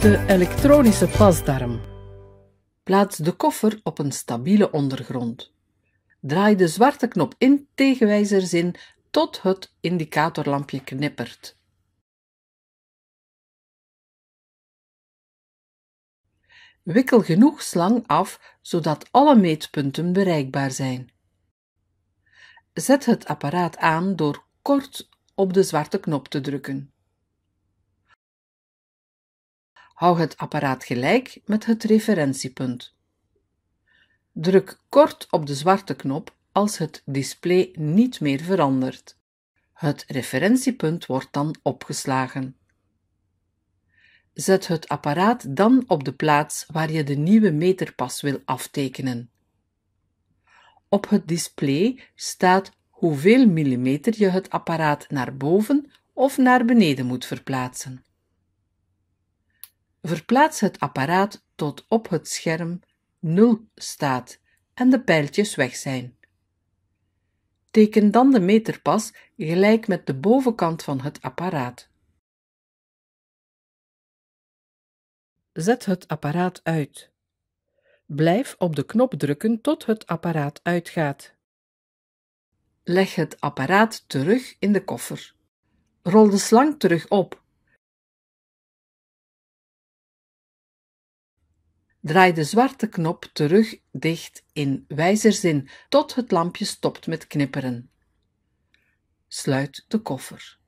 de elektronische pasdarm. Plaats de koffer op een stabiele ondergrond. Draai de zwarte knop in tegenwijzerzin tot het indicatorlampje knippert. Wikkel genoeg slang af zodat alle meetpunten bereikbaar zijn. Zet het apparaat aan door kort op de zwarte knop te drukken. Hou het apparaat gelijk met het referentiepunt. Druk kort op de zwarte knop als het display niet meer verandert. Het referentiepunt wordt dan opgeslagen. Zet het apparaat dan op de plaats waar je de nieuwe meterpas wil aftekenen. Op het display staat hoeveel millimeter je het apparaat naar boven of naar beneden moet verplaatsen. Verplaats het apparaat tot op het scherm 0 staat en de pijltjes weg zijn. Teken dan de meterpas gelijk met de bovenkant van het apparaat. Zet het apparaat uit. Blijf op de knop drukken tot het apparaat uitgaat. Leg het apparaat terug in de koffer. Rol de slang terug op Draai de zwarte knop terug dicht in wijzerzin tot het lampje stopt met knipperen. Sluit de koffer.